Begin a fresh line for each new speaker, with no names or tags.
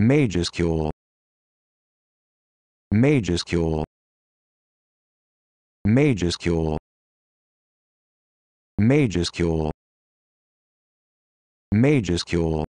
majuscule majuscule majuscule majuscule majuscule